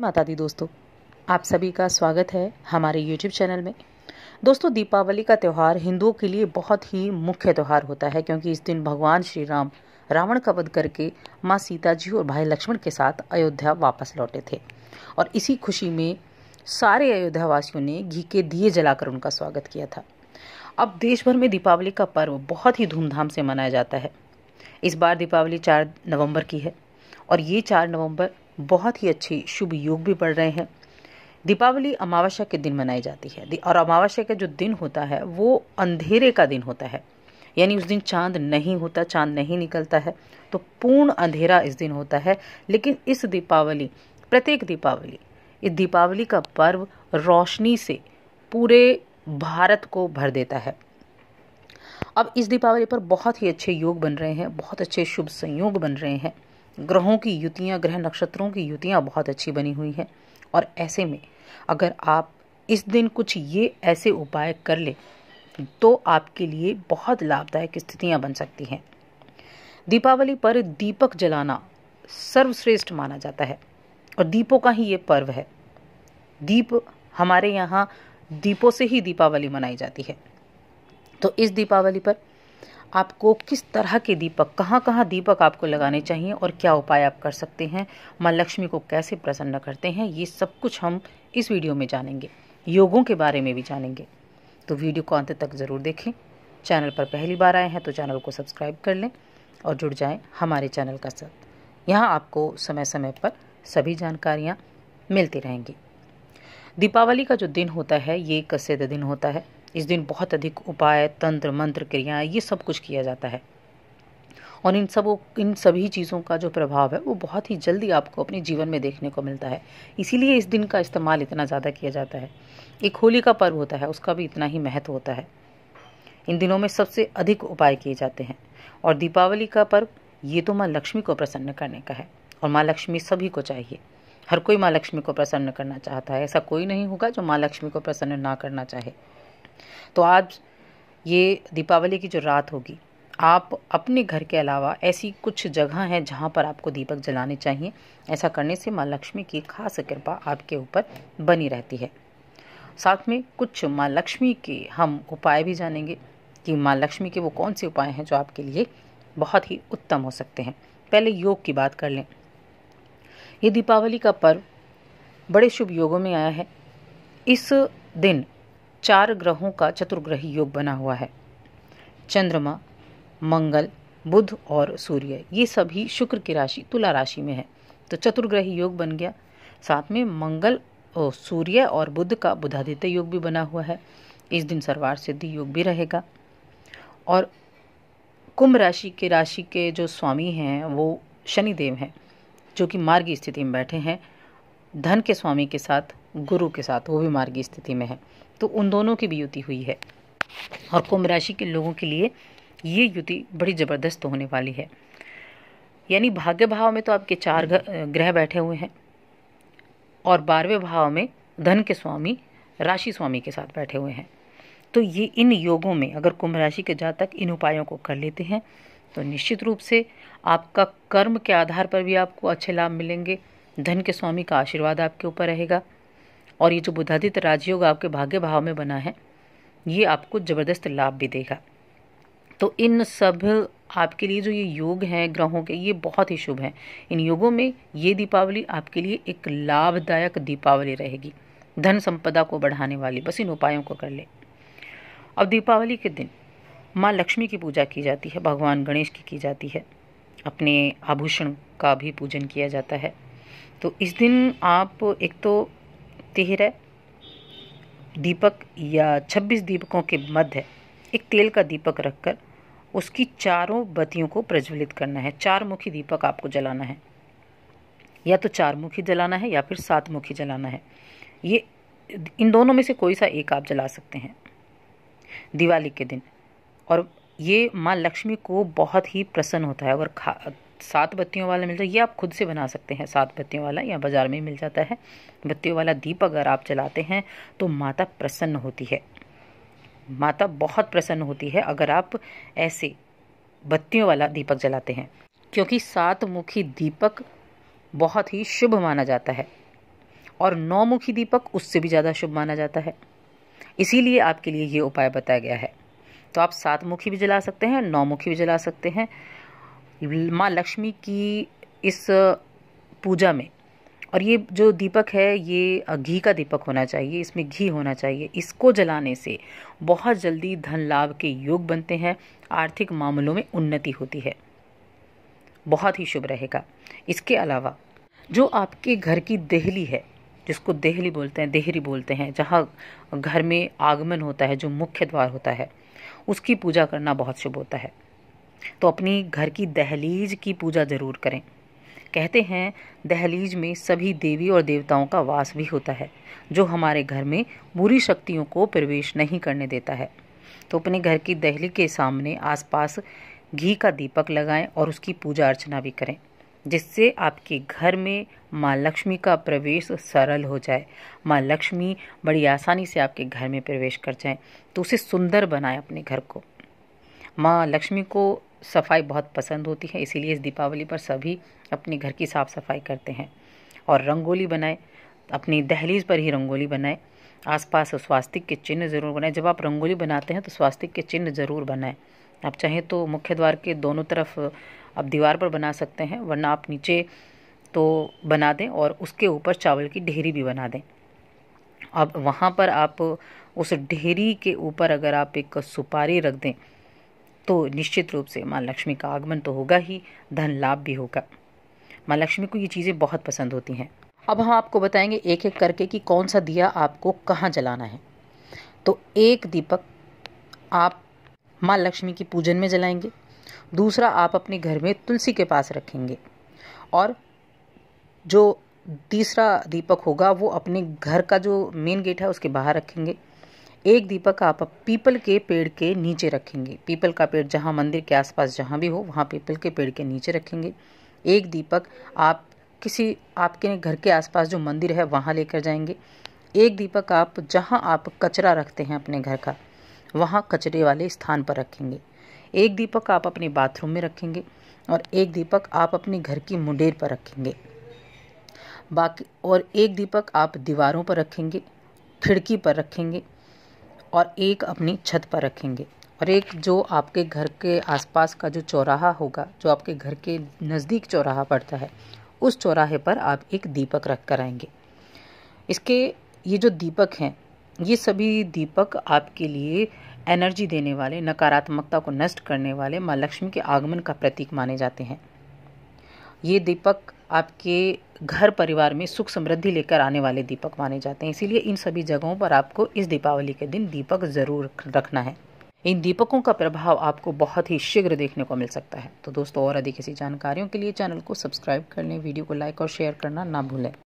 माता दी दोस्तों आप सभी का स्वागत है हमारे YouTube चैनल में दोस्तों दीपावली का त्यौहार हिंदुओं के लिए बहुत ही मुख्य त्यौहार होता है क्योंकि इस दिन भगवान श्री राम रावण का वध करके माँ सीता जी और भाई लक्ष्मण के साथ अयोध्या वापस लौटे थे और इसी खुशी में सारे अयोध्या वासियों ने घी के दिए जलाकर उनका स्वागत किया था अब देश भर में दीपावली का पर्व बहुत ही धूमधाम से मनाया जाता है इस बार दीपावली चार नवम्बर की है और ये चार नवम्बर बहुत ही अच्छे शुभ योग भी बढ़ रहे हैं दीपावली अमावस्या के दिन मनाई जाती है और अमावस्या का जो दिन होता है वो अंधेरे का दिन होता है यानी उस दिन चांद नहीं होता चांद नहीं निकलता है तो पूर्ण अंधेरा इस दिन होता है लेकिन इस दीपावली प्रत्येक दीपावली इस दीपावली का पर्व रोशनी से पूरे भारत को भर देता है अब इस दीपावली पर बहुत ही अच्छे योग बन रहे हैं बहुत अच्छे शुभ संयोग बन रहे हैं ग्रहों की युतियाँ ग्रह नक्षत्रों की युतियाँ बहुत अच्छी बनी हुई हैं और ऐसे में अगर आप इस दिन कुछ ये ऐसे उपाय कर ले तो आपके लिए बहुत लाभदायक स्थितियाँ बन सकती हैं दीपावली पर दीपक जलाना सर्वश्रेष्ठ माना जाता है और दीपों का ही ये पर्व है दीप हमारे यहाँ दीपों से ही दीपावली मनाई जाती है तो इस दीपावली पर आपको किस तरह के दीपक कहाँ कहाँ दीपक आपको लगाने चाहिए और क्या उपाय आप कर सकते हैं माँ लक्ष्मी को कैसे प्रसन्न करते हैं ये सब कुछ हम इस वीडियो में जानेंगे योगों के बारे में भी जानेंगे तो वीडियो को अंत तक ज़रूर देखें चैनल पर पहली बार आए हैं तो चैनल को सब्सक्राइब कर लें और जुड़ जाएँ हमारे चैनल का साथ यहाँ आपको समय समय पर सभी जानकारियाँ मिलती रहेंगी दीपावली का जो दिन होता है ये एक दिन होता है इस दिन बहुत अधिक उपाय तंत्र मंत्र क्रियाएं ये सब कुछ किया जाता है और इन सब इन सभी चीज़ों का जो प्रभाव है वो बहुत ही जल्दी आपको अपने जीवन में देखने को मिलता है इसीलिए इस दिन का इस्तेमाल इतना ज़्यादा किया जाता है एक होली का पर्व होता है उसका भी इतना ही महत्व होता है इन दिनों में सबसे अधिक उपाय किए जाते हैं और दीपावली का पर्व ये तो माँ लक्ष्मी को प्रसन्न करने का है और माँ लक्ष्मी सभी को चाहिए हर कोई माँ लक्ष्मी को प्रसन्न करना चाहता है ऐसा कोई नहीं होगा जो माँ लक्ष्मी को प्रसन्न ना करना चाहे तो आज ये दीपावली की जो रात होगी आप अपने घर के अलावा ऐसी कुछ जगह हैं जहाँ पर आपको दीपक जलाने चाहिए ऐसा करने से माँ लक्ष्मी की खास कृपा आपके ऊपर बनी रहती है साथ में कुछ माँ लक्ष्मी के हम उपाय भी जानेंगे कि माँ लक्ष्मी के वो कौन से उपाय हैं जो आपके लिए बहुत ही उत्तम हो सकते हैं पहले योग की बात कर लें ये दीपावली का पर्व बड़े शुभ योगों में आया है इस दिन चार ग्रहों का चतुर्ग्रही योग बना हुआ है चंद्रमा मंगल बुध और सूर्य ये सभी शुक्र की राशि तुला राशि में है तो चतुर्ग्रही योग बन गया साथ में मंगल सूर्य और बुध का बुधादित्य योग भी बना हुआ है इस दिन सर्वार सिद्धि योग भी रहेगा और कुंभ राशि के राशि के जो स्वामी हैं वो शनिदेव हैं जो कि मार्गी स्थिति में बैठे हैं धन के स्वामी के साथ गुरु के साथ वो भी मार्गी स्थिति में है तो उन दोनों की भी युति हुई है और कुंभ राशि के लोगों के लिए ये युति बड़ी ज़बरदस्त होने वाली है यानी भाग्य भाव में तो आपके चार ग्रह बैठे हुए हैं और बारहवें भाव में धन के स्वामी राशि स्वामी के साथ बैठे हुए हैं तो ये इन योगों में अगर कुंभ राशि के जातक इन उपायों को कर लेते हैं तो निश्चित रूप से आपका कर्म के आधार पर भी आपको अच्छे लाभ मिलेंगे धन के स्वामी का आशीर्वाद आपके ऊपर रहेगा और ये जो बुधादित्य राजयोग आपके भाग्य भाव में बना है ये आपको ज़बरदस्त लाभ भी देगा तो इन सब आपके लिए जो ये योग हैं ग्रहों के ये बहुत ही शुभ हैं इन योगों में ये दीपावली आपके लिए एक लाभदायक दीपावली रहेगी धन संपदा को बढ़ाने वाली बस इन उपायों को कर ले अब दीपावली के दिन माँ लक्ष्मी की पूजा की जाती है भगवान गणेश की की जाती है अपने आभूषण का भी पूजन किया जाता है तो इस दिन आप एक तो तेरह दीपक या छब्बीस दीपकों के मध्य एक तेल का दीपक रखकर उसकी चारों बत्तियों को प्रज्वलित करना है चार मुखी दीपक आपको जलाना है या तो चार मुखी जलाना है या फिर सात मुखी जलाना है ये इन दोनों में से कोई सा एक आप जला सकते हैं दिवाली के दिन और ये माँ लक्ष्मी को बहुत ही प्रसन्न होता है और खा सात बत्तियों वाला मिलता है ये आप खुद से बना सकते हैं सात बत्तियों वाला या बाज़ार में मिल जाता है बत्तियों वाला दीप अगर आप जलाते हैं तो माता प्रसन्न होती है माता बहुत प्रसन्न होती है अगर आप ऐसे बत्तियों वाला दीपक जलाते हैं क्योंकि सात मुखी दीपक बहुत ही शुभ माना जाता है और नौ मुखी दीपक उससे भी ज़्यादा शुभ माना जाता है इसीलिए आपके लिए ये उपाय बताया गया है तो आप सात मुखी भी जला सकते हैं नौ मुखी भी जला सकते हैं माँ लक्ष्मी की इस पूजा में और ये जो दीपक है ये घी का दीपक होना चाहिए इसमें घी होना चाहिए इसको जलाने से बहुत जल्दी धन लाभ के योग बनते हैं आर्थिक मामलों में उन्नति होती है बहुत ही शुभ रहेगा इसके अलावा जो आपके घर की देहली है जिसको देहली बोलते हैं देहरी बोलते हैं जहाँ घर में आगमन होता है जो मुख्य द्वार होता है उसकी पूजा करना बहुत शुभ होता है तो अपनी घर की दहलीज की पूजा ज़रूर करें कहते हैं दहलीज में सभी देवी और देवताओं का वास भी होता है जो हमारे घर में बुरी शक्तियों को प्रवेश नहीं करने देता है तो अपने घर की दहली के सामने आसपास घी का दीपक लगाएं और उसकी पूजा अर्चना भी करें जिससे आपके घर में माँ लक्ष्मी का प्रवेश सरल हो जाए माँ लक्ष्मी बड़ी आसानी से आपके घर में प्रवेश कर जाए तो उसे सुंदर बनाए अपने घर को माँ लक्ष्मी को सफाई बहुत पसंद होती है इसीलिए इस दीपावली पर सभी अपने घर की साफ़ सफाई करते हैं और रंगोली बनाए अपनी दहलीज पर ही रंगोली बनाएं आसपास स्वास्तिक के चिन्ह ज़रूर बनाए जब आप रंगोली बनाते हैं तो स्वास्तिक के चिन्ह ज़रूर बनाए आप चाहें तो मुख्य द्वार के दोनों तरफ आप दीवार पर बना सकते हैं वरना आप नीचे तो बना दें और उसके ऊपर चावल की ढेरी भी बना दें अब वहाँ पर आप उस ढेरी के ऊपर अगर आप एक सुपारी रख दें तो निश्चित रूप से माँ लक्ष्मी का आगमन तो होगा ही धन लाभ भी होगा माँ लक्ष्मी को ये चीज़ें बहुत पसंद होती हैं अब हम आपको बताएंगे एक एक करके कि कौन सा दिया आपको कहाँ जलाना है तो एक दीपक आप माँ लक्ष्मी की पूजन में जलाएंगे दूसरा आप अपने घर में तुलसी के पास रखेंगे और जो तीसरा दीपक होगा वो अपने घर का जो मेन गेट है उसके बाहर रखेंगे एक दीपक आप पीपल के पेड़ के नीचे रखेंगे पीपल का पेड़ जहाँ मंदिर के आसपास जहाँ भी हो वहाँ पीपल के पेड़ के नीचे रखेंगे एक दीपक आप किसी आपके घर के आसपास जो मंदिर है वहाँ लेकर जाएंगे एक दीपक आप जहाँ आप कचरा रखते हैं अपने घर का वहाँ कचरे वाले स्थान पर रखेंगे एक दीपक आप अपने बाथरूम में रखेंगे और एक दीपक आप अपने घर की मुंडेर पर रखेंगे बाकी और एक दीपक आप दीवारों पर रखेंगे खिड़की पर रखेंगे और एक अपनी छत पर रखेंगे और एक जो आपके घर के आसपास का जो चौराहा होगा जो आपके घर के नज़दीक चौराहा पड़ता है उस चौराहे पर आप एक दीपक रख कर आएंगे इसके ये जो दीपक हैं ये सभी दीपक आपके लिए एनर्जी देने वाले नकारात्मकता को नष्ट करने वाले माँ लक्ष्मी के आगमन का प्रतीक माने जाते हैं ये दीपक आपके घर परिवार में सुख समृद्धि लेकर आने वाले दीपक माने जाते हैं इसीलिए इन सभी जगहों पर आपको इस दीपावली के दिन दीपक ज़रूर रखना है इन दीपकों का प्रभाव आपको बहुत ही शीघ्र देखने को मिल सकता है तो दोस्तों और अधिक ऐसी जानकारियों के लिए चैनल को सब्सक्राइब कर लें वीडियो को लाइक और शेयर करना ना भूलें